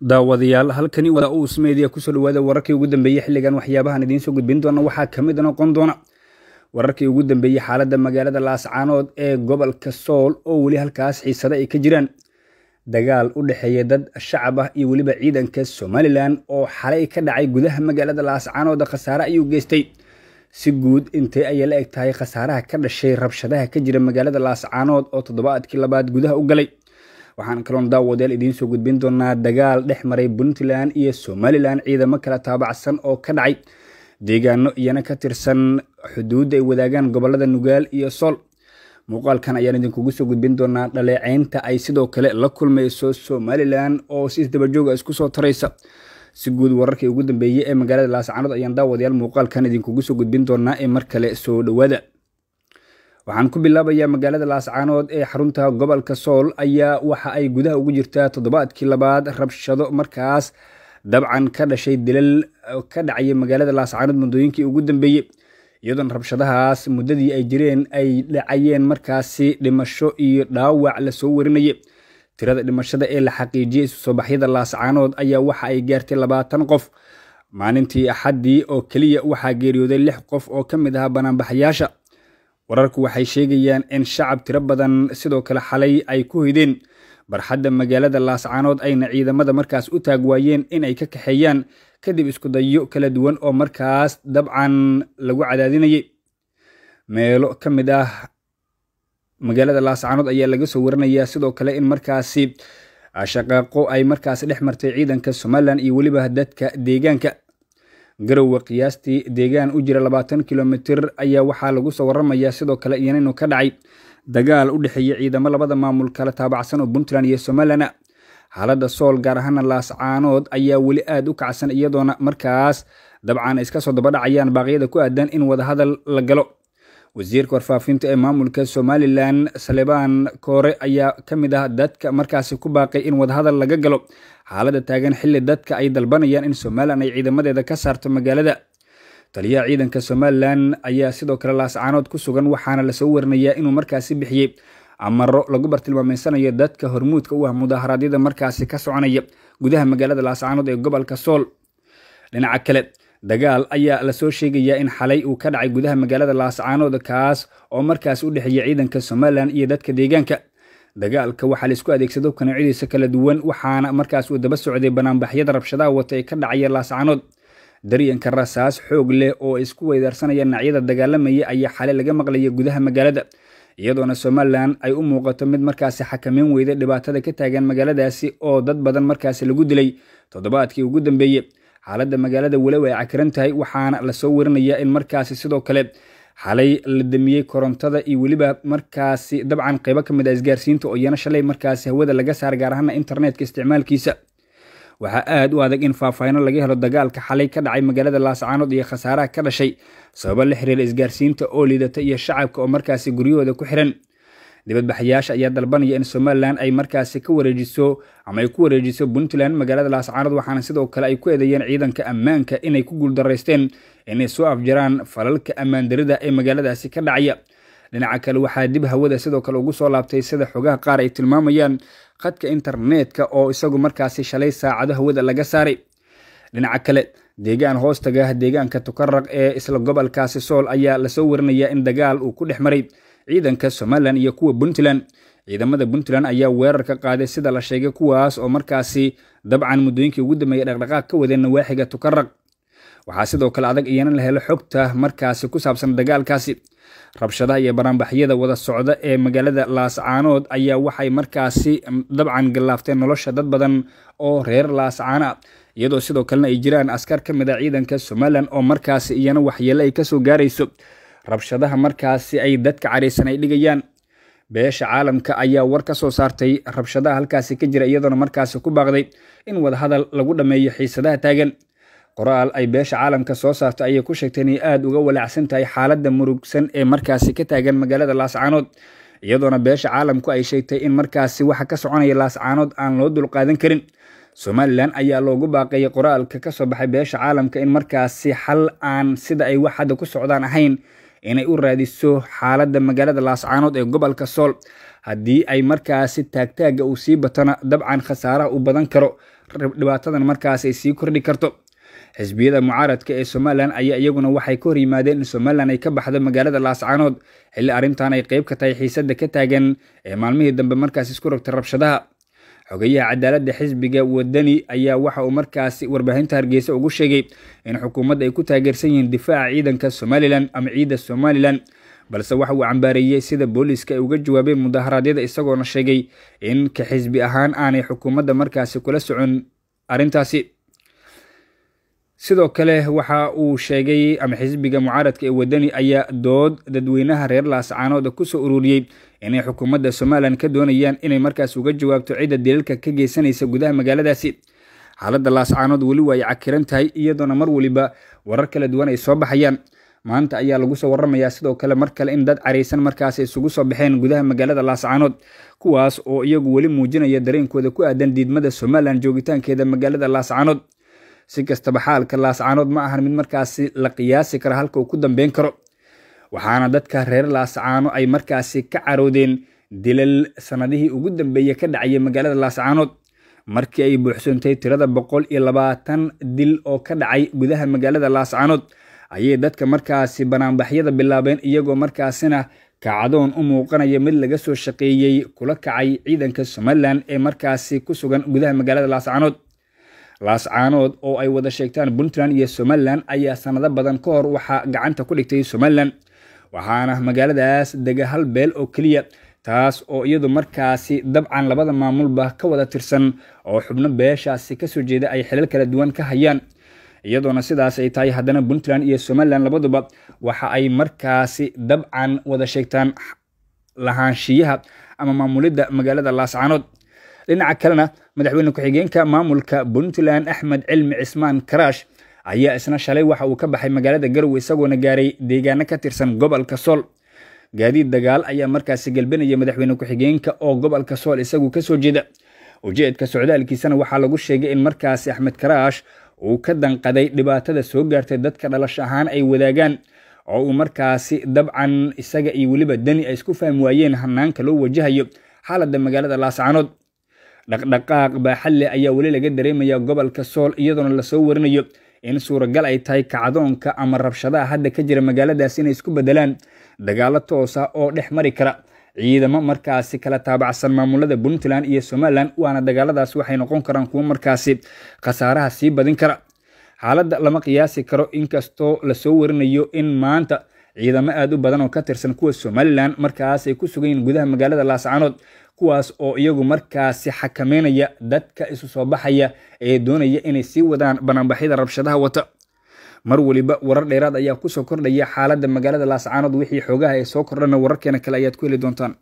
daawadayaal halkani waa uusmeediya kusoo dhawaada wararkii ugu dambeeyey xilligan waxyaabahan idiinsoo gudbin doona waxaa ka mid ah noqon doona wararkii ugu dambeeyey xaaladda magaalada laascaanood ee gobolka sool oo weli halkaas xiisada ay ka jiraan dagaal u dhexeeya dad shacab ah iyo weliba ciidanka somalilan oo xalay ka dhacay gudaha magaalada laascaanooda khasaare ayuu geystay si guud intee ayay la eg tahay khasaaraha ka dhashay rabshadaha ka jira magaalada laascaanood oo toddobaadkii labaad gudaha u galay waxaan kaloon daawadeel soo gudbin doonaa dagaal dhex maray puntland iyo somalilan ciidamo kala taabacsan oo ka dhacay deegaano iyana ka tirsan xuduudda ay wadaagaan gobollada nugaal iyo sool muuqaalkan ayaan idinkugu soo gudbin doonaa dhaleeceynta ay sidoo kale la kulmayso somalilan oo si isdabajooga isku soo taraysa si guud wararkii ugu dambeeyey ee magaalada laascaanood ayaan daawadayaal muuqaalkan idinkugu soo gudbin doonaa ee mar kale soo dhowaada waxaan ku bilaabayaa magaalada laascaanood ee xarunta gobolka sool ayaa waxa ay gudaha ugu jirtaa toddobaadkii labaad rabshado markaas dabcan ka dhashay dilal ka dhacayay magaalada laascaanood muddooyinkii ugu dambeeyey iyadoona rabshadahaas muddadii ay jireen ay dhacayeen markaasi dhimasho iyo dhaawac lasoo warinayay tirada dhimashada ee la xaqiijiyey isusoobaxyada laascaanood ayaa waxa ay gaartay labaatan qof maalintii axaddii oo keliya waxaa geeriyooday lix qof oo ka mid ahaa banaanbaxayaasha wararku waxay sheegayaan in shacab tiro badan sidoo kale xalay ay ku hideen barxadda magaalada laascaanood ayna ciidamada markaas u taag waayeen inay ka kaxeeyaan kadib iskudayo kala duwan oo markaas dabcan lagu cadaadinayay meelo ka mid ah magaalada laascaanood ayaa laga soo waranayaa sidoo kale in markaasi shaqaaqo ay markaas dhex martay ciidanka somalilan iyo weliba dadka deegaanka garowga qiyaastii deegaan u jira labaatan kilomitir ayaa waxaa lagu soo waramayaa sidoo kale iyoninuu ka dhacay dagaal u dhexeeya ciidamo labada maamul kale taabacsan oo puntland iyo somalilana xaaladda sool gaar ahaana laascaanood ayaa weli aad u kacsan iyadoona markaas dabcan iska soo dhacayaan baaqyada ku aadan in wadahadal la galo wasiirka warfaafinta ee maamulka somalilan salebaan koore ayaa ka mid ah dadka markaasi ku baaqay in wadahadal laga galo xaalada taagan xilli dadka ay dalbanayaan in somaliland ay ciidamadeeda ka saarto magaalada taliyaha ciidanka somalilan ayaa sidoo kale laascaanood ku sugan waxaana lasoo warinayaa inuu markaasi bixiyey amaro lagu bartilmaameysanayo dadka hormuudka u ah mudaaharaadyada markaasi ka soconaya gudaha magaalada laascaanood ee gobolka sool dhinaca kale dagaal ayaa lasoo sheegayaa in xalay uu ka dhacay gudaha magaalada laascaanood kaas oo markaasi u dhexeeya ciidanka somalilan iyo dadka deegaanka dagaalka waxaa laisku adeegsado kanacyadiisa kala duwan waxaana markaas uu daba socday banaanbaxyada rabshadaha wata ee ka dhacayeen laascanood daryanka rasaas xoog leh oo isku weydaarsanaya nacyada dagaalamaya ayaa xale laga maqlaya gudaha magaalada iyadoona somalilan ay u muuqato mid markaasi xakameyn weyda dhibaatada ka taagan magaaladaasi oo dad badan markaasi lagu dilay toddobaadkii ugu dambeeye xaaladda magaalada weliba ay cakiran tahay waxaana lasoo warinayaa in markaasi sidoo kale xalay la damiyey korontada iyo weliba markaasi dabcan qaybo ka mid a ah isgaarsiinta oo iyana shalay markaasi hawada laga saar gaar ahaana internetka isticmaalkiisa waxaa aada u adag in faahfaahino laga helo dagaalka xalay ka dhacay magaalada laascaanood iyo khasaaraha ka dhashay sababo la xiriira isgaarsiinta oo liidata iyo shacabka oo markaasi guryahooda ku xiran dibadbaxayaasha ayaa dalbanaya in somalilan ay markaasi ka wareejiso ama ay ku wareejiso puntland magaalada laascaanood waxaana sidoo kale ay ku eedeeyeen ciidanka ammaanka inay ku guuldaraysteen inay soo afjaraan falalka ammaandarida ee magaaladaasi ka dhacaya dhinaca kale waxaa dib hawada sidoo kale ugu soo laabtay sida xogaha qaar ay tilmaamayaan khadka internetka oo isagu markaasi shalay saacado hawada laga saaray dhinaca kale deegaan hoostaga deegaanka tukaraq ee isla gobolkaasi sool ayaa lasoo warinayaa in dagaal uu ku dhex maray ciidanka somalilan iyo kuwa puntland ciidamada puntland ayaa weerar ka qaaday sida la sheegay kuwaas oo markaasi dabcan muddooyinkii ugu dambeeyey dhaqdhaqaaq ka wadeen nawaaxiga tukaraq waxaa sidoo kale adag iyana la helo xogta markaasi ku saabsan dagaalkaasi rabshadaha iyo baraanbaxyada wada socda ee magaalada laascaanood ayaa waxay markaasi dabcan gallaafteen nolosha dad badan oo reer laascaana ah iyadoo sidoo kalena ay jiraan askar ka mid a ah ciidanka somalilan oo markaasi iyana waxyeele ay kasoo gaarayso rabshadaha markaasi ay dadka caraysan ay dhigayaan beesha caalamka ayaa war ka soo saartay rabshadaha halkaasi ka jira iyadoona markaasi ku baaqday in wadahadal lagu dhammeeyo xiisadaha taagan qoraal ay beesha caalamka soo saarta ayay ku sheegtay inay aad uga walaacsan tahay xaaladda murugsan ee markaasi ka taagan magaalada laascaanood iyadoona beesha caalamku ay sheegtay in markaasi waxa ka soconaya laascaanood aan loo dulqaadan karin somalilan ayaa loogu baaqeeyay qoraalka ka soo baxay beesha caalamka in markaasi xal aan sida ay wax hadda ku socdaan ahayn inay u raadiso xaaladda magaalada laascaanood ee gobolka sool haddii ay markaasi taagtaaga uu sii batona dabcan khasaaraha u badan karo dhibaatadan ay sii kordhi karto xisbiyada mucaaradka ee somalilan ayaa iyaguna waxay ka hor yimaadeen in somaliland ay ka baxdo magaalada laascaanood xilli arrintan ay qayb ka tahay xiisadda ka taagan ee maalmihii dambe markaas isku rogtay rabshadaha xogayaha cadaaladda xisbiga wadani ayaa waxa uu markaasi warbaahinta hargeysa ugu sheegay in xukuumadda ay ku taageersan yihiin difaaca ciidanka somalilan ama ciida somalilan balse waxa uu cambaareeyey sida booliiska ay uga jawaabeen mudaharaadyada isagoona sheegay in ka xisbi ahaan aanay xukuumadda markaasi kula socon arrintaasi sidoo kale waxa uu sheegay ama xisbiga mucaaradka ee wadani ayaa dood dadweynaha reer laascaanooda ku soo ururiyey inay xukuumadda somalilan ka doonayaan inay markaas uga jawaabto cidda dilalka ka geysanaysa gudaha magaaladaasi xaaladda laascaanood weli waa ay cakiran tahay iyadoona mar waliba warar kala duwan ay soo baxayaan maanta ayaa lagu soo waramayaa sidoo kale mar kale in dad caraysan markaas isugu soo baxeen gudaha magaalada laascaanood kuwaas oo iyagu weli muujinaya dareenkooda ku aadan diidmada somalilan joogitaankeeda magaalada laascaanood si kastaba xaalka laascaanood ma ahan mid markaasi la qiyaasi kara halka uu ku dambeyn karo waxaana dadka reer laascaano ay markaasi ka caroodeen dilal sannadihii ugu dambeeye ka dhacayay magaalada laascaanood markii ay buuxsantay tirada boqol iyo labaatan dil oo ka dhacay gudaha magaalada laascaanood ayay dadka markaasi banaanbaxyada bilaabeen iyagoo markaasina kacdoon u muuqanaya mid laga soo shaqeeyey kula kacay ciidanka somalilan ee markaasi ku sugan gudaha magaalada laascaanood laascaanood oo ay wada sheegtaan puntland iyo somalilan ayaa sanado badan ka hor waxaa gacanta ku dhigtay somalilan waxaana magaaladaas dega hal beel oo keliya taas oo iyadu markaasi dabcan labada maamulba ka wada tirsan oo xubno beeshaasi kasoo jeeda ay xilal kala duwan ka hayaan iyadoona sidaas ay tahay haddana puntland iyo somalilan labaduba waxa ay markaasi dabcan wada sheegtaan lahaanshiyaha ama maamulidda magaalada laascaanood dhinaca kalena madaxweyne ku-xigeenka maamulka puntland axmed cilmi cismaan karash ayaa isna shalay waxa uu ka baxay magaalada garowe isagoona gaaray deegaano ka tirsan gobolka sool gaadiid dagaal ayaa markaasi galbinaya madaxweyne ku-xigeenka oo gobolka sool isagu kasoo jeeda ujeedka socdaalkiisana waxaa lagu sheegay in markaasi axmed karash uu ka danqaday dhibaatada soo gaartay dadka dhalasho ahaan ay wadaagaan oo uu markaasi dabcan isaga iyo weliba deni ay isku fahmi waayeen hanaanka loo wajahayo xaaladda magaalada laascanood dhaqdhaqaaq baaxadleh ayaa weli laga dareemaya gobolka sool iyadoona lasoo warinayo in suuragal ay tahay kacdoonka ama rabshadaha hadda ka jira magaaladaas inay isku bedelaan dagaalo toos ah oo dhex mari kara ciidamo markaasi kala taabacsan maamulada puntland iyo somalilan waana dagaaladaas waxay noqon karaan kuwo markaasi khasaaraha sii badin kara xaaladda lama qiyaasi karo inkastoo lasoo warinayo in maanta ciidamo aad u badan oo ka tirsan kuwa somalilan markaas ay ku sugan yihiin gudaha magaalada laascanood kuwaas oo iyagu markaasi xakameynaya dadka isu soo baxaya ee doonaya inay sii wadaan bannaanbaxyada rabshadaha wata mar waliba warar dheeraad ayaa kusoo kordhaya xaaladda magaalada laascaanood wixii xoogaha ee soo kordhana wararkeena kale ayaad ku heli doontaan